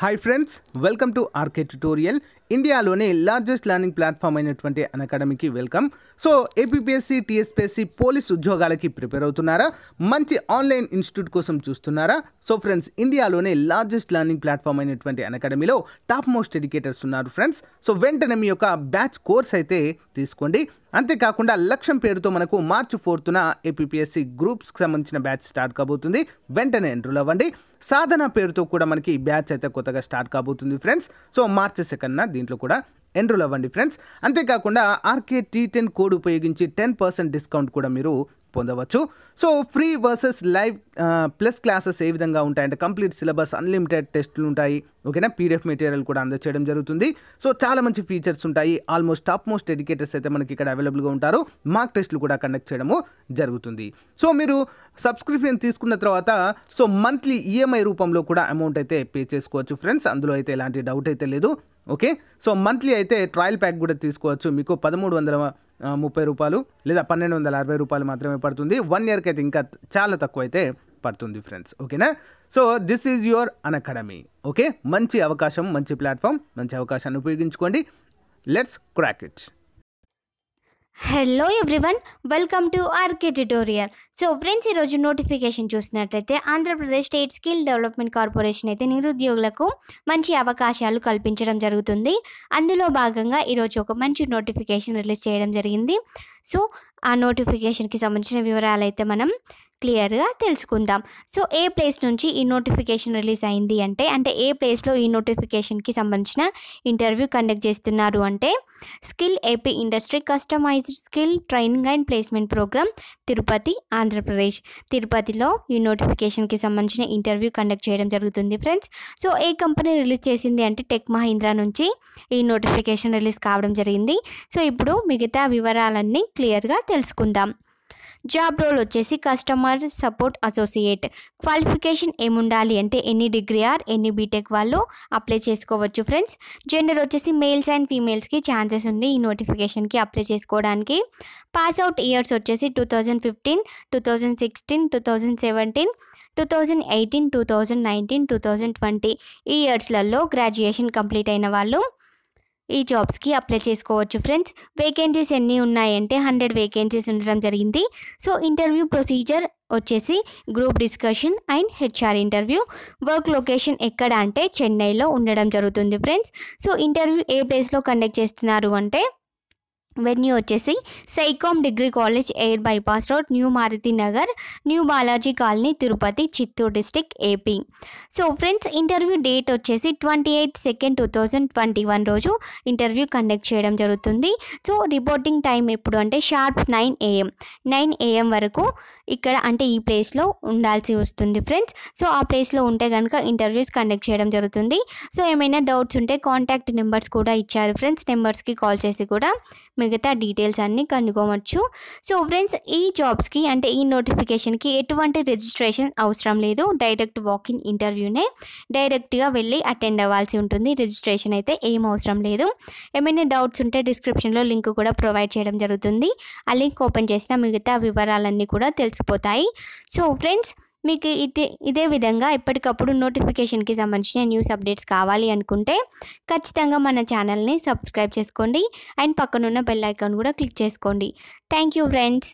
Hi friends, welcome to Arcade Tutorial. ఇండియాలోనే largest learning platform అయినటువంటి అన్ అకాడమీకి welcome so APPSC TSPSC police ఉద్యోగాలకి ప్రిపేర్ అవుతున్నారా మంచి ఆన్లైన్ ఇన్స్టిట్యూట్ కోసం చూస్తున్నారా సో ఫ్రెండ్స్ ఇండియాలోనే లార్జెస్ట్ లర్నింగ్ ప్లాట్ఫామ్ అయినటువంటి అన్ అకాడమీలో టాప్ మోస్ట్ ఎడ్యుకేటర్స్ ఉన్నారు ఫ్రెండ్స్ సో వెంటనే మీ యొక్క బ్యాచ్ కోర్స్ అయితే తీసుకోండి అంతేకాకుండా లక్ష్యం పేరుతో మనకు మార్చి ఫోర్త్న ఏపీఎస్సి గ్రూప్స్కి సంబంధించిన బ్యాచ్ స్టార్ట్ కాబోతుంది వెంటనే ఎంట్రూల్ అవ్వండి సాధన పేరుతో కూడా మనకి బ్యాచ్ అయితే కొత్తగా స్టార్ట్ కాబోతుంది ఫ్రెండ్స్ సో మార్చి సెకండ్న దీంట్లో కూడా ఎన్రోల్ అవ్వండి ఫ్రెండ్స్ అంతేకాకుండా ఆర్కే టీ టెన్ కోడ్ ఉపయోగించి టెన్ పర్సెంట్ డిస్కౌంట్ కూడా మీరు పొందవచ్చు so free versus live plus classes ఏ విధంగా ఉంటాయంటే కంప్లీట్ సిలబస్ అన్లిమిటెడ్ టెస్టులు ఉంటాయి ఓకేనా పీడిఎఫ్ మెటీరియల్ కూడా అందచేయడం జరుగుతుంది సో చాలా మంచి ఫీచర్స్ ఉంటాయి ఆల్మోస్ట్ టాప్ మోస్ట్ ఎడ్యుకేటర్స్ అయితే మనకి ఇక్కడ అవైలబుల్గా ఉంటారు మార్క్ టెస్టులు కూడా కండక్ట్ చేయడము జరుగుతుంది సో మీరు సబ్స్క్రిప్షన్ తీసుకున్న తర్వాత సో మంత్లీ ఈఎంఐ రూపంలో కూడా అమౌంట్ అయితే పే చేసుకోవచ్చు ఫ్రెండ్స్ అందులో అయితే ఎలాంటి డౌట్ అయితే లేదు ఓకే సో మంత్లీ అయితే ట్రయల్ ప్యాక్ కూడా తీసుకోవచ్చు మీకు పదమూడు వందల ముప్పై రూపాయలు లేదా పన్నెండు వందల అరవై రూపాయలు మాత్రమే పడుతుంది వన్ ఇయర్కి అయితే ఇంకా చాలా తక్కువ అయితే పడుతుంది ఫ్రెండ్స్ ఓకేనా so this is your an academy okay మంచి అవకాశం మంచి ప్లాట్ఫామ్ మంచి అవకాశాన్ని ఉపయోగించుకోండి let's crack it's hello everyone welcome to RK tutorial so friends ఈరోజు నోటిఫికేషన్ చూసినట్లయితే Andhra Pradesh state skill development corporation అయితే నిరుద్యోగులకు మంచి అవకాశాలు కల్పించడం జరుగుతుంది అందులో భాగంగా ఈరోజు ఒక మంచి నోటిఫికేషన్ రిలీజ్ చేయడం జరిగింది సో ఆ నోటిఫికేషన్కి సంబంధించిన వివరాలు అయితే మనం క్లియర్గా తెలుసుకుందాం సో ఏ ప్లేస్ నుంచి ఈ నోటిఫికేషన్ రిలీజ్ అయింది అంటే అంటే ఏ ప్లేస్లో ఈ నోటిఫికేషన్కి సంబంధించిన ఇంటర్వ్యూ కండక్ట్ చేస్తున్నారు అంటే skill AP industry customized skill training and placement programme Tirupati Andhra Pradesh తిరుపతిలో ఈ నోటిఫికేషన్కి సంబంధించిన ఇంటర్వ్యూ కండక్ట్ చేయడం జరుగుతుంది ఫ్రెండ్స్ సో ఏ కంపెనీ రిలీజ్ చేసింది అంటే టెక్ మహీంద్రా నుంచి ఈ నోటిఫికేషన్ రిలీజ్ కావడం జరిగింది సో ఇప్పుడు మిగతా వివరాలన్నీ క్లియర్గా తెలుసుకుందాం జాబ్ రోల్ వచ్చేసి కస్టమర్ సపోర్ట్ అసోసియేట్ క్వాలిఫికేషన్ ఏముండాలి అంటే ఎన్ని డిగ్రీ ఆర్ ఎన్ని బీటెక్ వాళ్ళు అప్లై చేసుకోవచ్చు ఫ్రెండ్స్ జెండర్ వచ్చేసి మేల్స్ అండ్ ఫీమేల్స్కి ఛాన్సెస్ ఉంది ఈ నోటిఫికేషన్కి అప్లై చేసుకోవడానికి పాస్ అవుట్ ఇయర్స్ వచ్చేసి two thousand fifteen two thousand sixteen two thousand seventeen two thousand eighteen two thousand nineteen two thousand twenty ఈ ఇయర్స్లలో గ్రాడ్యుయేషన్ కంప్లీట్ అయిన వాళ్ళు ఈ జాబ్స్కి అప్లై చేసుకోవచ్చు ఫ్రెండ్స్ వేకెన్సీస్ ఎన్ని ఉన్నాయంటే హండ్రెడ్ వేకెన్సీస్ ఉండడం జరిగింది సో ఇంటర్వ్యూ ప్రొసీజర్ వచ్చేసి group discussion and HR interview work location ఎక్కడ అంటే చెన్నైలో ఉండడం జరుగుతుంది ఫ్రెండ్స్ సో ఇంటర్వ్యూ ఏ ప్లేస్లో కండక్ట్ చేస్తున్నారు అంటే వెన్యూ వచ్చేసి సైకామ్ degree college air bypass road new Maruti Nagar new Balaji colony Tirupati Chittoor district AP so friends interview date వచ్చేసి twenty eighth second two thousand twenty one రోజు ఇంటర్వ్యూ కండక్ట్ చేయడం జరుగుతుంది సో రిపోర్టింగ్ టైం ఎప్పుడు అంటే sharp nine AM nine AM వరకు ఇక్కడ అంటే ఈ ప్లేస్లో ఉండాల్సి వస్తుంది ఫ్రెండ్స్ సో ఆ ప్లేస్లో ఉంటే కనుక ఇంటర్వ్యూస్ కండక్ట్ చేయడం జరుగుతుంది సో ఏమైనా డౌట్స్ ఉంటే కాంటాక్ట్ నెంబర్స్ కూడా ఇచ్చారు ఫ్రెండ్స్ నెంబర్స్కి కాల్ చేసి కూడా మిగతా డీటెయిల్స్ అన్నీ కనుక్కోవచ్చు సో ఫ్రెండ్స్ ఈ జాబ్స్కి అంటే ఈ నోటిఫికేషన్కి ఎటువంటి రిజిస్ట్రేషన్ అవసరం లేదు డైరెక్ట్ వాకిన్ ఇంటర్వ్యూనే డైరెక్ట్గా వెళ్ళి అటెండ్ అవ్వాల్సి ఉంటుంది రిజిస్ట్రేషన్ అయితే ఏం అవసరం లేదు ఏమైనా డౌట్స్ ఉంటే డిస్క్రిప్షన్లో లింక్ కూడా ప్రొవైడ్ చేయడం జరుగుతుంది ఆ లింక్ ఓపెన్ చేసిన మిగతా వివరాలన్నీ కూడా తెలుసు కలిసిపోతాయి సో ఫ్రెండ్స్ మీకు ఇదే ఇదే విధంగా ఎప్పటికప్పుడు నోటిఫికేషన్కి సంబంధించిన న్యూస్ అప్డేట్స్ కావాలి అనుకుంటే ఖచ్చితంగా మన ఛానల్ని సబ్స్క్రైబ్ చేసుకోండి అండ్ పక్కనున్న బెల్ ఐకాన్ కూడా క్లిక్ చేసుకోండి థ్యాంక్ యూ ఫ్రెండ్స్